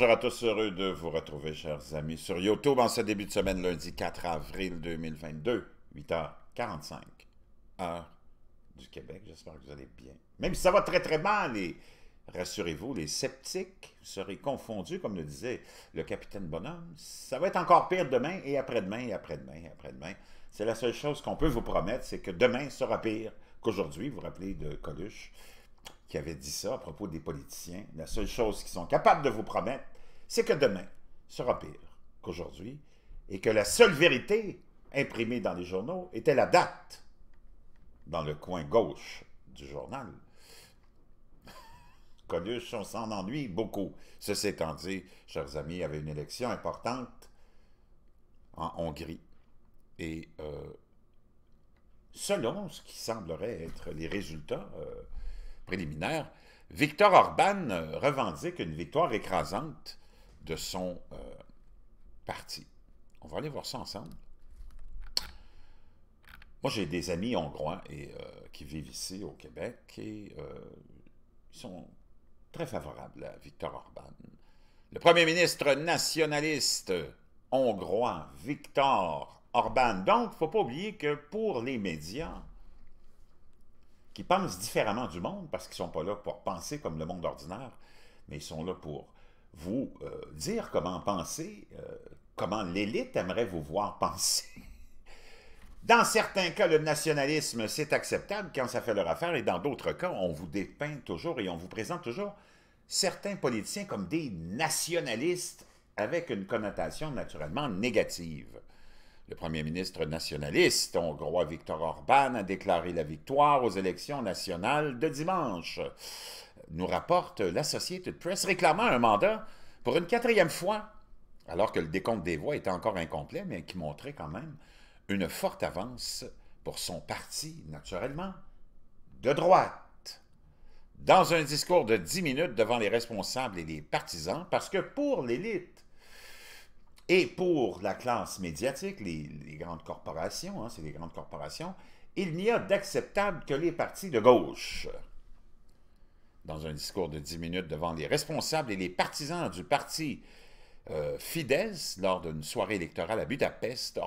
Bonjour à tous, heureux de vous retrouver, chers amis, sur YouTube en ce début de semaine, lundi 4 avril 2022, 8h45, heure du Québec. J'espère que vous allez bien. Même si ça va très très mal, et rassurez-vous, les sceptiques vous serez confondus, comme le disait le capitaine Bonhomme. Ça va être encore pire demain et après-demain et après-demain et après-demain. C'est la seule chose qu'on peut vous promettre, c'est que demain sera pire qu'aujourd'hui. Vous vous rappelez de Coluche qui avait dit ça à propos des politiciens. La seule chose qu'ils sont capables de vous promettre, c'est que demain sera pire qu'aujourd'hui et que la seule vérité imprimée dans les journaux était la date dans le coin gauche du journal. Coluche, on s'en ennuie beaucoup. Ceci étant dit, chers amis, il y avait une élection importante en Hongrie. Et euh, selon ce qui semblerait être les résultats euh, préliminaire, Victor Orban euh, revendique une victoire écrasante de son euh, parti. On va aller voir ça ensemble. Moi, j'ai des amis hongrois euh, qui vivent ici au Québec et ils sont très favorables à Victor Orban. Le premier ministre nationaliste hongrois, Victor Orban. Donc, il ne faut pas oublier que pour les médias, qui pensent différemment du monde parce qu'ils ne sont pas là pour penser comme le monde ordinaire, mais ils sont là pour vous euh, dire comment penser, euh, comment l'élite aimerait vous voir penser. Dans certains cas, le nationalisme, c'est acceptable quand ça fait leur affaire, et dans d'autres cas, on vous dépeint toujours et on vous présente toujours certains politiciens comme des nationalistes avec une connotation naturellement négative. Le premier ministre nationaliste hongrois Viktor Orban a déclaré la victoire aux élections nationales de dimanche, nous rapporte l'Associated Press réclamant un mandat pour une quatrième fois, alors que le décompte des voix était encore incomplet, mais qui montrait quand même une forte avance pour son parti, naturellement, de droite dans un discours de 10 minutes devant les responsables et les partisans, parce que pour l'élite, et pour la classe médiatique, les, grandes corporations, hein, c'est les grandes corporations, il n'y a d'acceptable que les partis de gauche. Dans un discours de 10 minutes devant les responsables et les partisans du parti euh, Fidesz, lors d'une soirée électorale à Budapest,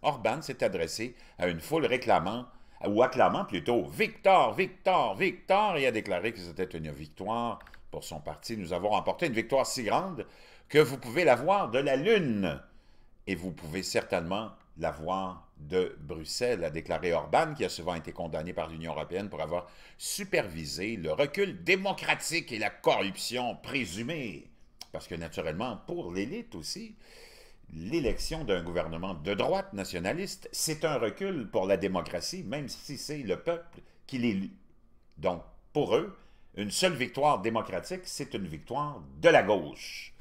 Orban s'est adressé à une foule réclamant, ou acclamant plutôt, Victor, Victor, Victor, et a déclaré que c'était une victoire pour son parti. Nous avons remporté une victoire si grande que vous pouvez la voir de la Lune. Et vous pouvez certainement la voir de Bruxelles, a déclaré Orban, qui a souvent été condamné par l'Union européenne pour avoir supervisé le recul démocratique et la corruption présumée. Parce que naturellement, pour l'élite aussi, l'élection d'un gouvernement de droite nationaliste, c'est un recul pour la démocratie, même si c'est le peuple qui l'élit. Donc, pour eux, une seule victoire démocratique, c'est une victoire de la gauche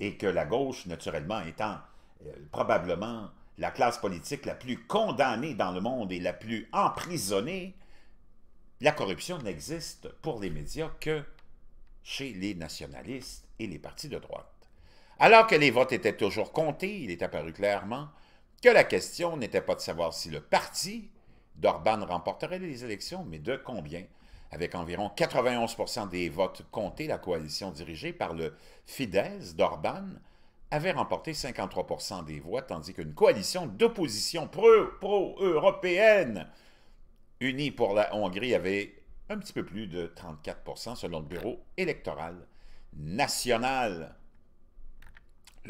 et que la gauche, naturellement, étant euh, probablement la classe politique la plus condamnée dans le monde et la plus emprisonnée, la corruption n'existe pour les médias que chez les nationalistes et les partis de droite. Alors que les votes étaient toujours comptés, il est apparu clairement que la question n'était pas de savoir si le parti d'Orban remporterait les élections, mais de combien avec environ 91 des votes comptés, la coalition dirigée par le Fidesz d'Orban avait remporté 53 des voix, tandis qu'une coalition d'opposition pro-européenne unie pour la Hongrie avait un petit peu plus de 34 selon le Bureau électoral national.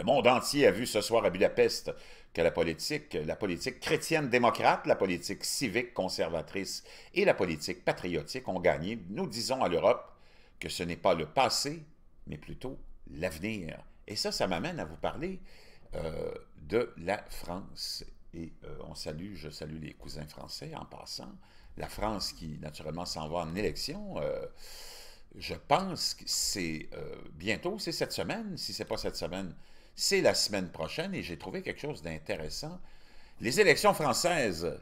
Le monde entier a vu ce soir à Budapest que la politique, la politique chrétienne-démocrate, la politique civique conservatrice et la politique patriotique ont gagné. Nous disons à l'Europe que ce n'est pas le passé, mais plutôt l'avenir. Et ça, ça m'amène à vous parler euh, de la France. Et euh, on salue, je salue les cousins français en passant. La France qui, naturellement, s'en va en élection. Euh, je pense que c'est bientôt, c'est cette semaine, si ce n'est pas cette semaine, c'est la semaine prochaine et j'ai trouvé quelque chose d'intéressant. Les élections françaises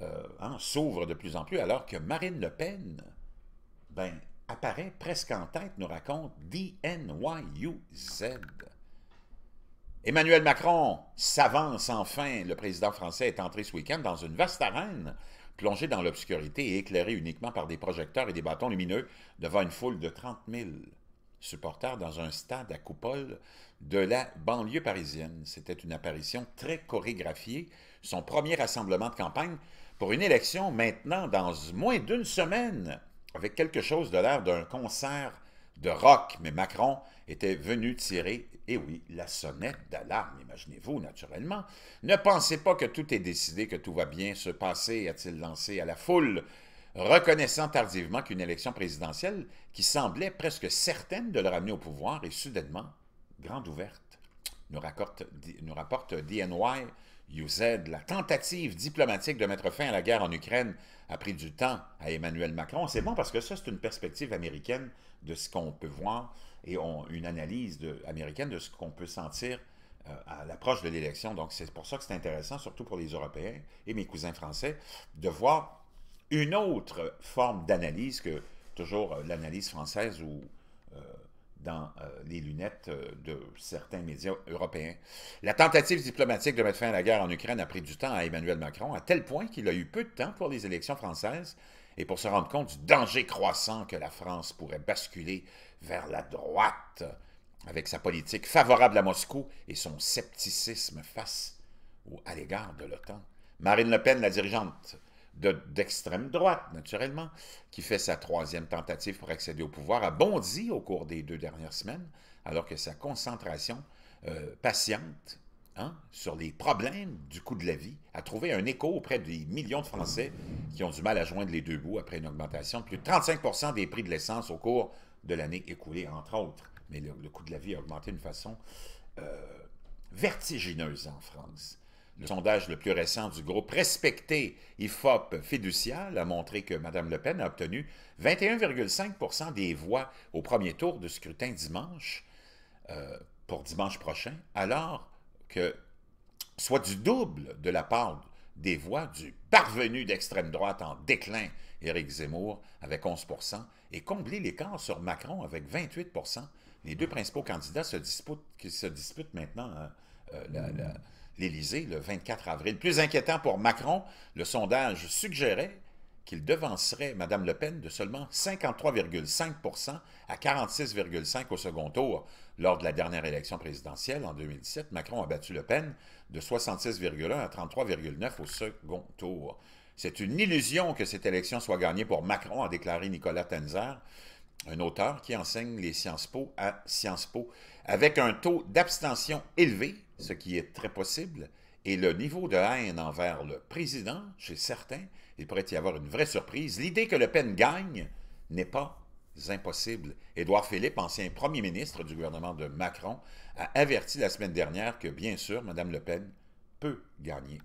euh, hein, s'ouvrent de plus en plus alors que Marine Le Pen ben, apparaît presque en tête, nous raconte DNYUZ. Emmanuel Macron s'avance enfin. Le président français est entré ce week-end dans une vaste arène, plongée dans l'obscurité et éclairée uniquement par des projecteurs et des bâtons lumineux devant une foule de 30 000 supporters dans un stade à coupole de la banlieue parisienne. C'était une apparition très chorégraphiée, son premier rassemblement de campagne pour une élection maintenant dans moins d'une semaine, avec quelque chose de l'air d'un concert de rock, mais Macron était venu tirer, et eh oui, la sonnette d'alarme, imaginez-vous, naturellement. Ne pensez pas que tout est décidé, que tout va bien se passer, a-t-il lancé à la foule reconnaissant tardivement qu'une élection présidentielle qui semblait presque certaine de le ramener au pouvoir est soudainement grande ouverte. Nous rapporte, nous rapporte DNY UZ, la tentative diplomatique de mettre fin à la guerre en Ukraine a pris du temps à Emmanuel Macron. C'est bon parce que ça, c'est une perspective américaine de ce qu'on peut voir et une analyse américaine de ce qu'on peut sentir euh, à l'approche de l'élection. Donc, c'est pour ça que c'est intéressant, surtout pour les Européens et mes cousins français, de voir une autre forme d'analyse que, toujours euh, l'analyse française ou euh, dans euh, les lunettes de certains médias européens, la tentative diplomatique de mettre fin à la guerre en Ukraine a pris du temps à Emmanuel Macron, à tel point qu'il a eu peu de temps pour les élections françaises et pour se rendre compte du danger croissant que la France pourrait basculer vers la droite avec sa politique favorable à Moscou et son scepticisme face ou à l'égard de l'OTAN. Marine Le Pen, la dirigeante d'extrême droite, naturellement, qui fait sa troisième tentative pour accéder au pouvoir, a bondi au cours des deux dernières semaines, alors que sa concentration euh, patiente hein, sur les problèmes du coût de la vie a trouvé un écho auprès des millions de Français qui ont du mal à joindre les deux bouts après une augmentation de plus de 35 des prix de l'essence au cours de l'année écoulée, entre autres. Mais le, coût de la vie a augmenté d'une façon euh, vertigineuse en France. Le sondage le plus récent du groupe respecté IFOP Fiducial a montré que Mme Le Pen a obtenu 21,5 des voix au premier tour de scrutin dimanche, euh, pour dimanche prochain, alors que soit du double de la part des voix du parvenu d'extrême droite en déclin, Éric Zemmour, avec 11 et combler l'écart sur Macron avec 28 Les deux principaux candidats se disputent, maintenant hein, euh, l'Élysée le 24 avril. Plus inquiétant pour Macron, le sondage suggérait qu'il devancerait Mme Le Pen de seulement 53,5 à 46,5 au second tour. Lors de la dernière élection présidentielle en 2017, Macron a battu Le Pen de 66,1 à 33,9 au second tour. C'est une illusion que cette élection soit gagnée pour Macron, a déclaré Nicolas Tenzer, un auteur qui enseigne les Sciences Po à Sciences Po. Avec un taux d'abstention élevé, ce qui est très possible, et le niveau de haine envers le président, chez certains, il pourrait y avoir une vraie surprise. L'idée que Le Pen gagne n'est pas impossible. Édouard Philippe, ancien premier ministre du gouvernement de Macron, a averti la semaine dernière que, bien sûr, Mme Le Pen peut gagner.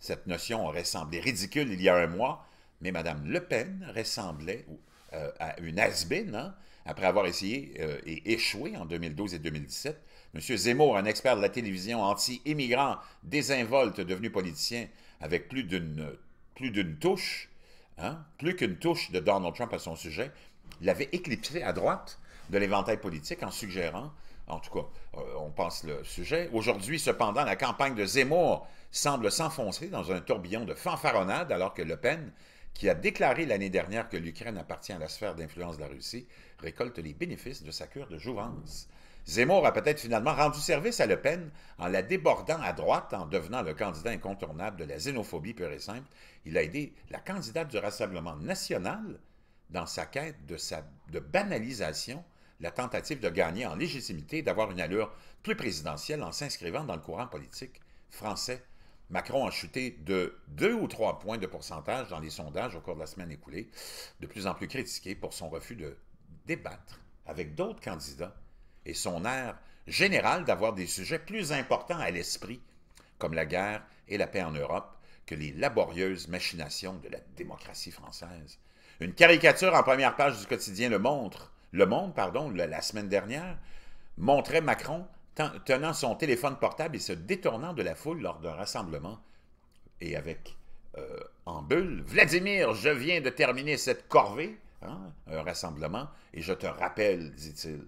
Cette notion aurait semblé ridicule il y a un mois, mais Mme Le Pen ressemblait euh, à une has hein? Après avoir essayé euh, et échoué en 2012 et 2017, M. Zemmour, un expert de la télévision anti-immigrant, désinvolte, devenu politicien, avec plus d'une touche, hein, plus qu'une touche de Donald Trump à son sujet, l'avait éclipsé à droite de l'éventail politique en suggérant, en tout cas, euh, on pense le sujet. Aujourd'hui, cependant, la campagne de Zemmour semble s'enfoncer dans un tourbillon de fanfaronnade alors que Le Pen qui a déclaré l'année dernière que l'Ukraine appartient à la sphère d'influence de la Russie, récolte les bénéfices de sa cure de jouvence. Zemmour a peut-être finalement rendu service à Le Pen en la débordant à droite, en devenant le candidat incontournable de la xénophobie pure et simple. Il a aidé la candidate du Rassemblement national dans sa quête de, de banalisation, la tentative de gagner en légitimité, d'avoir une allure plus présidentielle en s'inscrivant dans le courant politique français Macron a chuté de deux ou trois points de pourcentage dans les sondages au cours de la semaine écoulée, de plus en plus critiqué pour son refus de débattre avec d'autres candidats et son air général d'avoir des sujets plus importants à l'esprit, comme la guerre et la paix en Europe, que les laborieuses machinations de la démocratie française. Une caricature en première page du quotidien Le Monde, Le Monde, pardon, la semaine dernière, montrait Macron tenant son téléphone portable et se détournant de la foule lors d'un rassemblement, et avec euh, en bulle, Vladimir, je viens de terminer cette corvée, hein, un rassemblement, et je te rappelle, dit-il,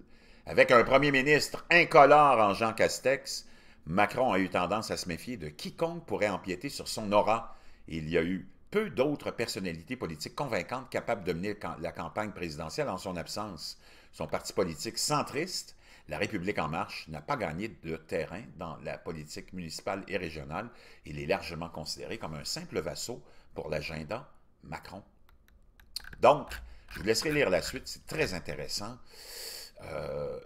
avec un premier ministre incolore en Jean Castex, Macron a eu tendance à se méfier de quiconque pourrait empiéter sur son aura. Il y a eu peu d'autres personnalités politiques convaincantes capables de mener la campagne présidentielle en son absence. Son parti politique centriste la République en marche n'a pas gagné de terrain dans la politique municipale et régionale. Il est largement considéré comme un simple vassau pour l'agenda Macron. Donc, je vous laisserai lire la suite, c'est très intéressant. Euh,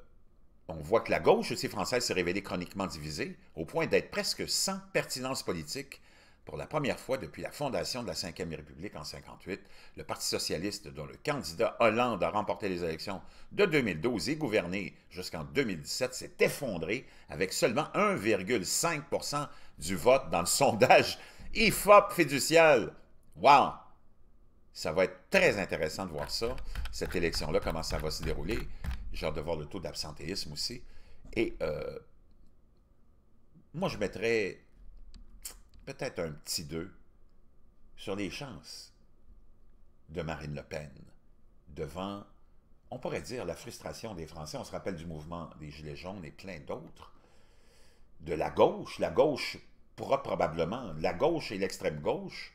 on voit que la gauche aussi française s'est révélée chroniquement divisée, au point d'être presque sans pertinence politique pour la première fois depuis la fondation de la Ve République en 1958, le Parti socialiste, dont le candidat Hollande a remporté les élections de 2012 et gouverné jusqu'en 2017, s'est effondré avec seulement 1,5 du vote dans le sondage IFOP fiducial. Wow! Ça va être très intéressant de voir ça, cette élection-là, comment ça va se dérouler. J'ai hâte de voir le taux d'absentéisme aussi. Et euh, moi, je mettrais peut-être un petit deux sur les chances de Marine Le Pen devant, on pourrait dire, la frustration des Français. On se rappelle du mouvement des Gilets jaunes et plein d'autres. De la gauche, la gauche pourra probablement, la gauche et l'extrême gauche,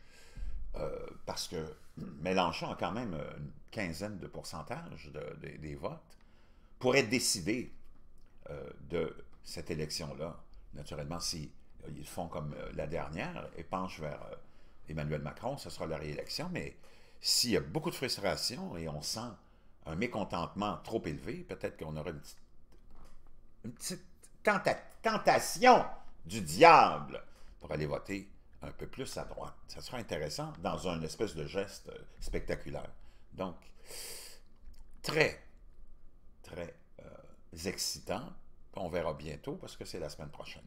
euh, parce que Mélenchon a quand même une quinzaine de pourcentage des votes, pourrait décider euh, de cette élection-là, naturellement, si ils font comme euh, la dernière et penchent vers euh, Emmanuel Macron, ce sera la réélection, mais s'il y a beaucoup de frustration et on sent un mécontentement trop élevé, peut-être qu'on aura une petite, tentation du diable pour aller voter un peu plus à droite. Ça sera intéressant dans un espèce de geste euh, spectaculaire. Donc, très, très excitant. On verra bientôt parce que c'est la semaine prochaine.